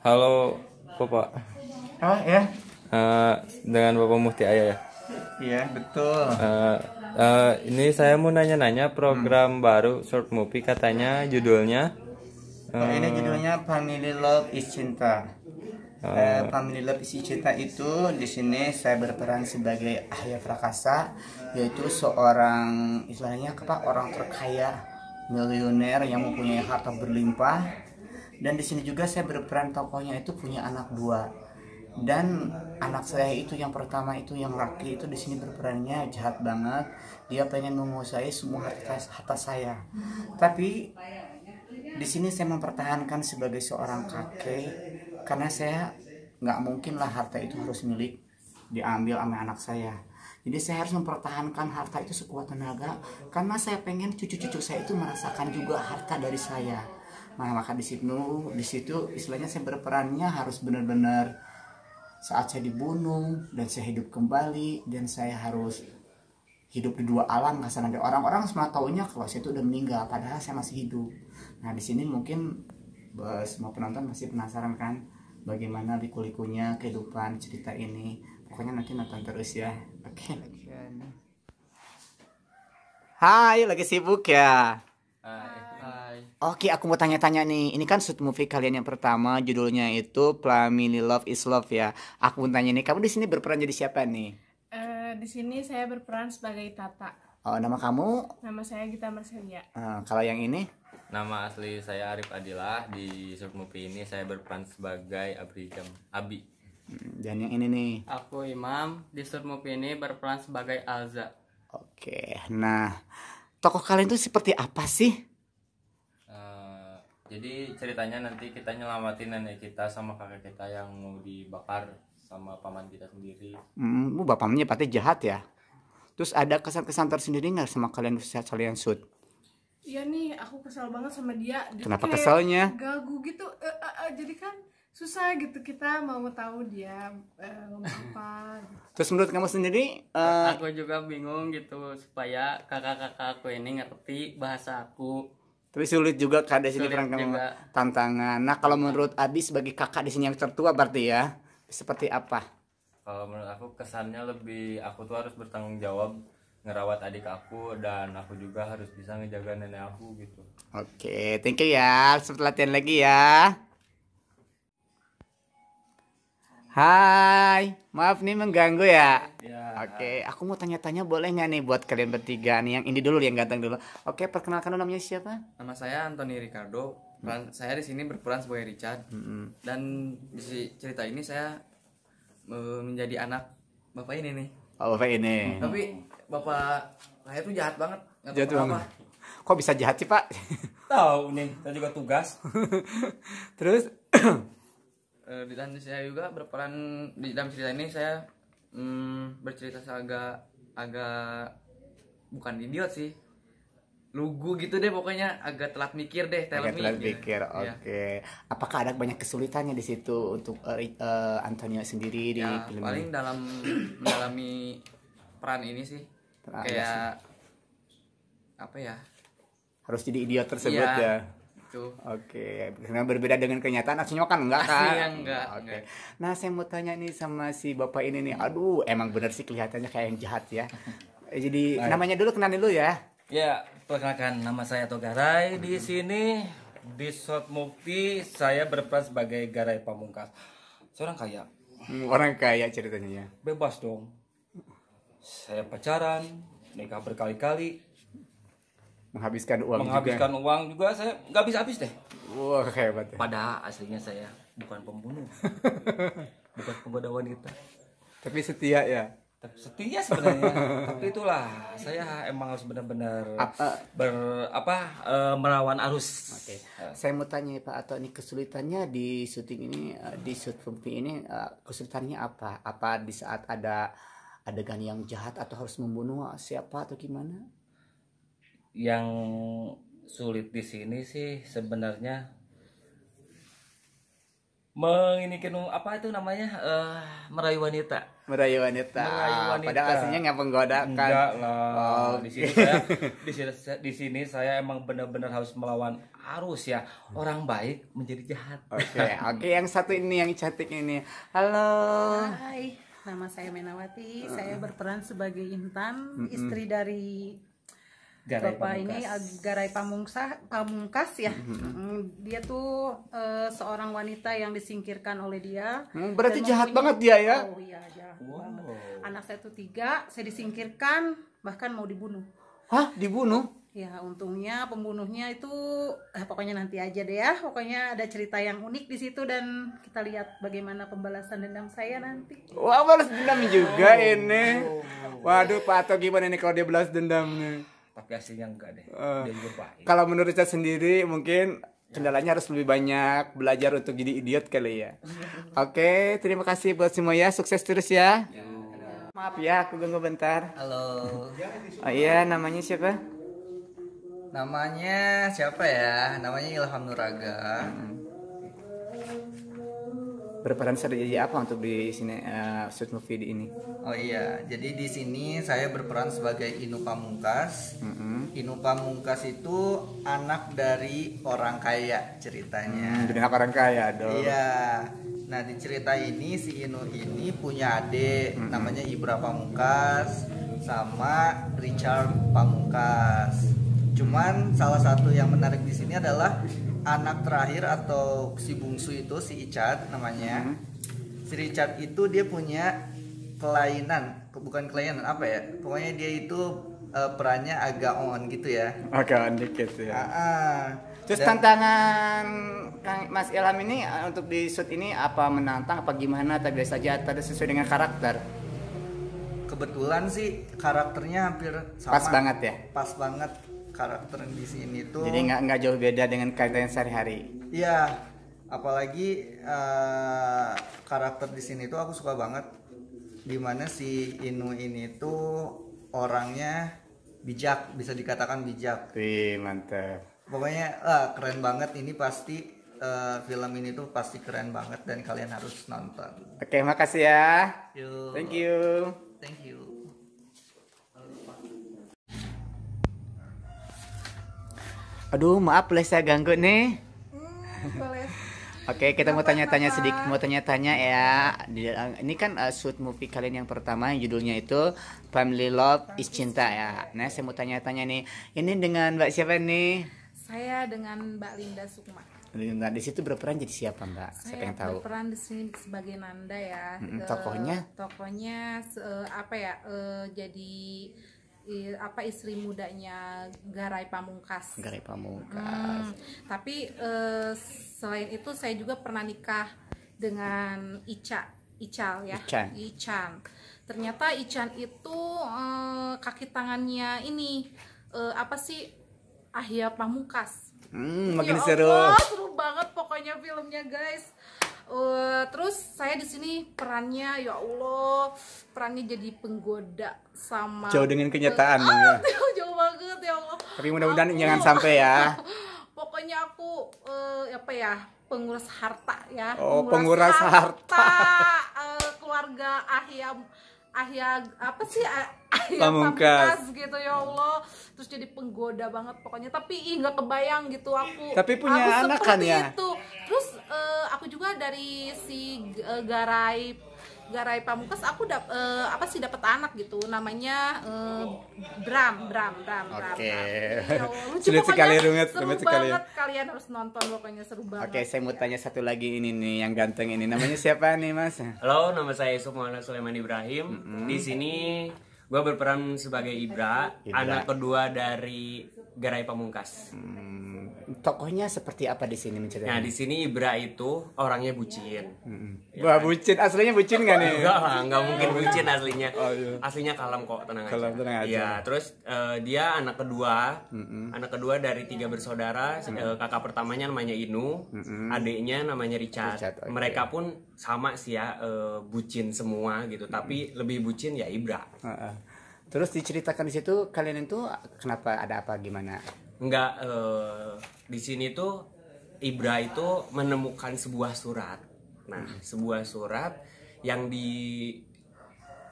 Halo Bapak. Oh ya. Uh, dengan Bapak Mufti Ayah ya. Iya betul. Uh, uh, ini saya mau nanya-nanya program hmm. baru short movie katanya judulnya. Uh, oh, ini judulnya Family Love is Cinta. Uh, uh, Family Love Is Cinta itu di sini saya berperan sebagai Ahya Prakasa yaitu seorang istilahnya apa orang terkaya milioner yang mempunyai harta berlimpah dan di sini juga saya berperan tokohnya itu punya anak dua dan anak saya itu yang pertama itu yang laki itu di sini berperannya jahat banget dia pengen menguasai semua harta, harta saya tapi di sini saya mempertahankan sebagai seorang kakek karena saya nggak mungkin lah harta itu harus milik diambil sama anak saya jadi saya harus mempertahankan harta itu sekuat tenaga karena saya pengen cucu-cucu saya itu merasakan juga harta dari saya nah maka di situ di situ istilahnya saya berperannya harus benar-benar saat saya dibunuh dan saya hidup kembali dan saya harus hidup di dua alam kasar ada orang-orang semua taunya kalau saya itu udah meninggal padahal saya masih hidup nah di sini mungkin eh, semua penonton masih penasaran kan bagaimana liku-likunya kehidupan cerita ini pokoknya nanti nonton terus ya oke okay. Hai lagi sibuk ya uh. Oke, aku mau tanya-tanya nih. Ini kan shoot movie kalian yang pertama, judulnya itu Plamini Love is Love ya. Aku mau tanya nih, kamu di sini berperan jadi siapa nih? Uh, di sini saya berperan sebagai Tata. Oh, nama kamu? Nama saya Gita Marcelia. Uh, eh, kalau yang ini? Nama asli saya Arif Adilah. Di shoot movie ini saya berperan sebagai Jam Abi. Hmm, dan yang ini nih? Aku Imam. Di shoot movie ini berperan sebagai Alza. Oke, nah tokoh kalian itu seperti apa sih? jadi ceritanya nanti kita nyelamatin nenek kita sama kakek kita yang mau dibakar sama paman kita sendiri. Hmm, bu bapaknya pasti jahat ya. Terus ada kesan-kesan tersendiri nggak sama kalian saat kalian shoot? Iya nih, aku kesal banget sama dia. dia Kenapa kesalnya? Gagu gitu, uh, uh, uh, jadi kan susah gitu kita mau tahu dia uh, apa. Gitu. Terus menurut kamu sendiri? Uh... Aku juga bingung gitu supaya kakak-kakak aku ini ngerti bahasa aku tapi sulit juga kak di sini tantangan nah kalau menurut Adi sebagai kakak di sini yang tertua berarti ya seperti apa kalau menurut aku kesannya lebih aku tuh harus bertanggung jawab ngerawat adik aku dan aku juga harus bisa ngejaga nenek aku gitu oke okay, thank you ya sempat latihan lagi ya Hai, maaf nih mengganggu ya. ya. Oke, aku mau tanya-tanya boleh nggak nih buat kalian bertiga nih yang ini dulu yang ganteng dulu. Oke, perkenalkan namanya siapa? Nama saya Anthony Ricardo. Peran hmm. saya di sini berperan sebagai Richard. Hmm. Dan di cerita ini saya menjadi anak bapak ini nih. Oh, bapak ini. Hmm. Tapi bapak saya tuh jahat banget. Gak jahat banget. Kok bisa jahat sih, Pak? Tahu nih, saya juga tugas. Terus Eh, di dan saya juga berperan di dalam cerita ini saya mm, bercerita agak agak bukan idiot sih lugu gitu deh pokoknya agak telat mikir deh agak telat gitu. mikir iya. oke okay. ya. apakah ada banyak kesulitannya di situ untuk uh, uh, Antonio sendiri di ya, film paling ini? dalam mendalami peran ini sih Terang kayak sih. apa ya harus jadi idiot tersebut iya. ya, ya gitu oke okay. berbeda dengan kenyataan aslinya kan enggak kan aslinya enggak oke okay. nah saya mau tanya nih sama si bapak ini nih aduh emang bener sih kelihatannya kayak yang jahat ya eh, jadi Baik. namanya dulu kenalin dulu ya ya perkenalkan nama saya Togarai hmm. di sini di Shot Mukti saya berperan sebagai Garai Pamungkas seorang kaya hmm, orang kaya ceritanya ya bebas dong saya pacaran nikah berkali-kali menghabiskan uang menghabiskan juga. uang juga saya nggak bisa habis deh wah wow, hebat ya. aslinya saya bukan pembunuh bukan penggoda wanita tapi setia ya Tapi setia sebenarnya tapi itulah saya emang harus benar-benar eh. ber apa e, melawan arus oke okay. saya mau tanya ya, Pak atau ini kesulitannya di syuting ini eh, di shoot film ini kesulitannya apa apa di saat ada adegan yang jahat atau harus membunuh siapa atau gimana yang sulit di sini sih sebenarnya menginikan apa itu namanya uh, eh, merayu wanita merayu wanita, wanita. pada aslinya nggak kan enggak lah oh. di sini saya di sini, di sini saya emang benar-benar harus melawan arus ya orang baik menjadi jahat oke okay, oke okay. yang satu ini yang cantik ini halo Hai nama saya Menawati uh. saya berperan sebagai Intan uh istri dari Garai Bapak Pamungkas. ini Garai Pamungkas, Pamungkas ya. hmm Dia tuh e, seorang wanita yang disingkirkan oleh dia. Hmm, berarti jahat banget dia ya? Oh iya jahat wow. Anak saya tuh tiga, saya disingkirkan bahkan mau dibunuh. Hah, dibunuh? Ya untungnya pembunuhnya itu eh, pokoknya nanti aja deh ya. Pokoknya ada cerita yang unik di situ dan kita lihat bagaimana pembalasan dendam saya nanti. Wah balas dendam juga oh, ini. Oh. Waduh Pak Ato gimana ini kalau dia balas dendam nih? tapi hasilnya enggak deh uh, kalau menurut saya sendiri mungkin kendalanya harus lebih banyak belajar untuk jadi idiot kali ya oke okay, terima kasih buat semua ya sukses terus ya, ya maaf ya aku ganggu bentar halo oh iya namanya siapa namanya siapa ya namanya Ilham Nuraga hmm berperan sebagai apa untuk di sini uh, eh, shoot movie di ini? Oh iya, jadi di sini saya berperan sebagai Inu Pamungkas. Mm-hmm. Inu Pamungkas itu anak dari orang kaya ceritanya. Jadi mm, anak orang kaya dong. Iya. Nah di cerita ini si Inu ini punya adik mm-hmm. namanya Ibra Pamungkas sama Richard Pamungkas. Cuman salah satu yang menarik di sini adalah anak terakhir atau si bungsu itu si Icat namanya. Hmm. Si Icat itu dia punya kelainan, bukan kelainan apa ya? Pokoknya dia itu uh, perannya agak on gitu ya. Agak on dikit ya. Uh, uh. Terus tantangan Kang Mas Ilham ini eh, untuk di shoot ini apa menantang apa gimana atau biasa aja atau sesuai dengan karakter? Kebetulan sih karakternya hampir sama. Pas banget ya. Pas banget karakter di sini tuh jadi nggak nggak jauh beda dengan yang sehari-hari iya apalagi uh, karakter di sini tuh aku suka banget dimana si Inu ini tuh orangnya bijak bisa dikatakan bijak Wih, mantep. pokoknya uh, keren banget ini pasti uh, film ini tuh pasti keren banget dan kalian harus nonton. Oke, okay, makasih ya. you. Thank you. Thank you. Aduh, maaf boleh saya ganggu nih. Hmm, Oke, okay, kita apa mau tanya-tanya sedikit, mau tanya-tanya ya. Ini kan uh, shoot movie kalian yang pertama, judulnya itu Family Love is Cinta ya. Nah, saya mau tanya-tanya nih, ini dengan Mbak siapa nih? Saya dengan Mbak Linda Sukma. Linda, di situ berperan jadi siapa Mbak? Saya, saya pengen tahu. berperan di sini sebagai Nanda ya. Mm -hmm, tokohnya? Tokohnya apa ya? Uh, jadi apa istri mudanya Garai Pamungkas. Garai Pamungkas. Hmm, tapi uh, selain itu saya juga pernah nikah dengan Ica, Ical ya. Ican. Ican. Ternyata Ican itu uh, kaki tangannya ini uh, apa sih Ahya Pamungkas. Hmm, makin ya seru. Allah, seru banget pokoknya filmnya guys uh, terus saya di sini perannya ya Allah perannya jadi penggoda sama jauh dengan kenyataan peng... ah, ya. jauh banget ya Allah tapi mudah-mudahan aku... jangan sampai ya pokoknya aku uh, apa ya pengurus harta ya oh pengurus pengurus harta, harta uh, keluarga Ahyam Ahya apa sih Ahya Pamungkas. Pamungkas gitu ya Allah terus jadi penggoda banget pokoknya tapi ih nggak kebayang gitu aku tapi punya aku anak kan ya itu. terus uh, aku juga dari si uh, Garai Garai Pamungkas aku dap, uh, apa sih dapat anak gitu namanya uh, Bram Bram Bram Bram. Oke. Okay. Ya Sulit sekali rumit, seru sekali. banget kalian harus nonton pokoknya seru banget. Oke, okay, saya mau ya. tanya satu lagi ini nih yang ganteng ini namanya siapa nih Mas? Halo, nama saya Yusuf Sulaiman Ibrahim. Mm -hmm. Di sini gue berperan sebagai Ibra, Ibra, anak kedua dari Garai Pamungkas. Hmm tokohnya seperti apa di sini menceritakan? Nah di sini Ibra itu orangnya bucin. hmm Ya, Wah kan? bucin, aslinya bucin nggak nih? Enggak lah, enggak mungkin oh, bucin iya. aslinya. Oh, iya. Aslinya kalem kok, tenang kalem, aja. Tenang iya, aja. Ya, terus uh, dia anak kedua, hmm anak kedua dari tiga bersaudara. hmm Kakak pertamanya namanya Inu, hmm adiknya namanya Richard. Richard okay. Mereka pun sama sih ya, uh, bucin semua gitu. hmm Tapi lebih bucin ya Ibra. Uh-uh. Terus diceritakan di situ kalian itu kenapa ada apa gimana? nggak uh, di sini tuh Ibra itu menemukan sebuah surat nah sebuah surat yang di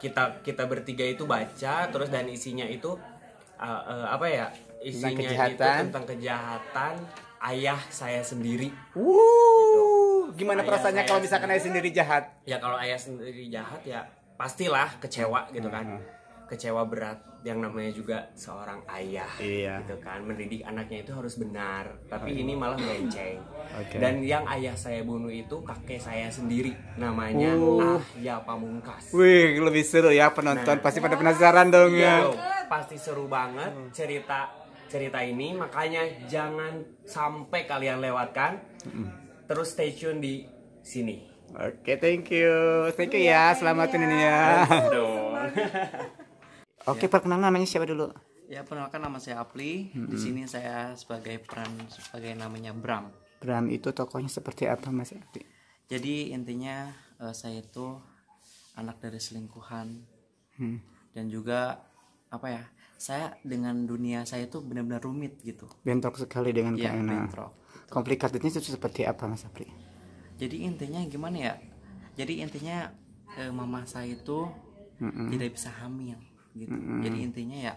kita kita bertiga itu baca terus dan isinya itu uh, uh, apa ya isinya tentang itu tentang kejahatan ayah saya sendiri. Wuh, gitu. gimana ayah perasaannya kalau misalkan sendiri. ayah sendiri jahat? Ya kalau ayah sendiri jahat ya pastilah kecewa gitu kan. Hmm kecewa berat yang namanya juga seorang ayah iya. gitu kan mendidik anaknya itu harus benar tapi oh. ini malah melenceng okay. dan yang ayah saya bunuh itu kakek saya sendiri namanya uh. ya Pamungkas wih lebih seru ya penonton nah, pasti pada penasaran dong iya ya dong, pasti seru banget hmm. cerita cerita ini makanya jangan sampai kalian lewatkan hmm. terus stay tune di sini oke okay, thank you thank you ya iya, selamat ya. ini ya dong Oke, ya. perkenalan namanya siapa dulu? Ya, perkenalkan nama saya Apli. Hmm. Di sini saya sebagai peran sebagai namanya Bram. Bram itu tokohnya seperti apa Mas Apli? Jadi intinya uh, saya itu anak dari selingkuhan. Hmm. Dan juga apa ya? Saya dengan dunia saya itu benar-benar rumit gitu. Bentrok sekali dengan ya, karena bentrok. Komplikasinya itu seperti apa Mas Apli? Jadi intinya gimana ya? Jadi intinya uh, mama saya itu mm -mm. tidak bisa hamil gitu mm-hmm. jadi intinya ya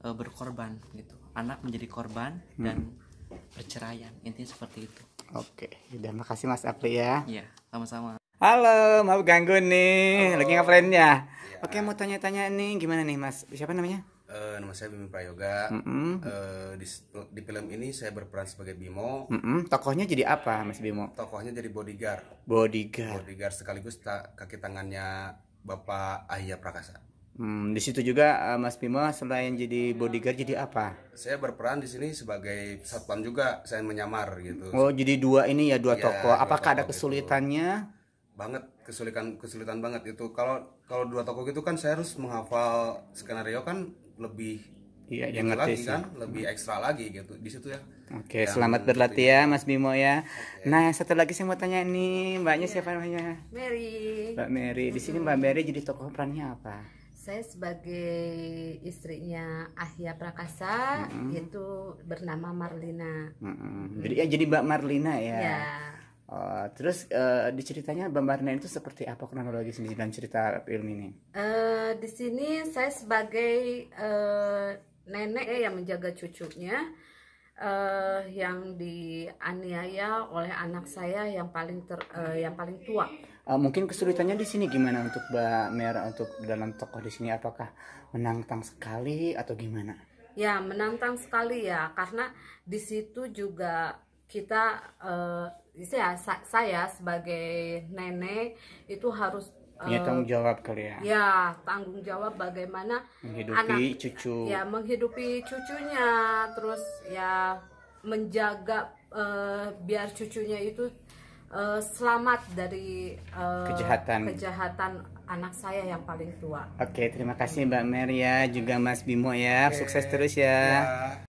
e, berkorban gitu anak menjadi korban mm-hmm. dan perceraian intinya seperti itu oke udah makasih mas Apri ya iya sama-sama halo maaf ganggu nih halo. lagi ngapain ya iya. oke mau tanya-tanya nih gimana nih mas siapa namanya uh, nama saya Bimo Prayoga. Mm -hmm. uh, di, di film ini saya berperan sebagai Bimo. Mm -hmm. Tokohnya jadi apa, Mas Bimo? Tokohnya jadi bodyguard. Bodyguard. Bodyguard sekaligus ta kaki tangannya Bapak Ahya Prakasa. Hmm, di situ juga uh, Mas Bima selain jadi bodyguard jadi apa? Saya berperan di sini sebagai satpam juga, saya menyamar gitu. Oh, jadi dua ini ya dua ya, toko. Apakah dua ada ada kesulitannya? Itu. Banget kesulitan kesulitan banget itu. Kalau kalau dua toko gitu kan saya harus menghafal skenario kan lebih Iya, yang ngerti lagi sih. kan lebih ekstra lagi gitu di situ ya. Oke, yang selamat gitu berlatih ya. ya Mas Bimo ya. Okay. Nah, satu lagi saya mau tanya nih, Mbaknya yeah. siapa namanya? Mary. Mbak Mary. Di sini Mbak Mary jadi tokoh perannya apa? saya sebagai istrinya Ahya Prakasa mm -hmm. itu bernama Marlina. Mm -hmm. Jadi ya jadi Mbak Marlina ya. Yeah. Oh, terus uh, di Mbak Marlina itu seperti apa kronologis di dan cerita film ini? Uh, di sini saya sebagai uh, nenek ya yang menjaga cucunya uh, yang dianiaya oleh anak saya yang paling ter, uh, yang paling tua uh, mungkin kesulitannya di sini gimana untuk Mbak Merah untuk dalam tokoh di sini apakah menantang sekali atau gimana? Ya menantang sekali ya karena di situ juga kita uh, saya saya sebagai nenek itu harus punya eh, tanggung jawab kali ya ya tanggung jawab bagaimana menghidupi anak, cucu ya menghidupi cucunya terus ya menjaga uh, biar cucunya itu Eh, selamat dari uh, kejahatan kejahatan anak saya yang paling tua. Oke, terima kasih Mbak Maria juga Mas Bimo ya, Okay. sukses terus ya. ya.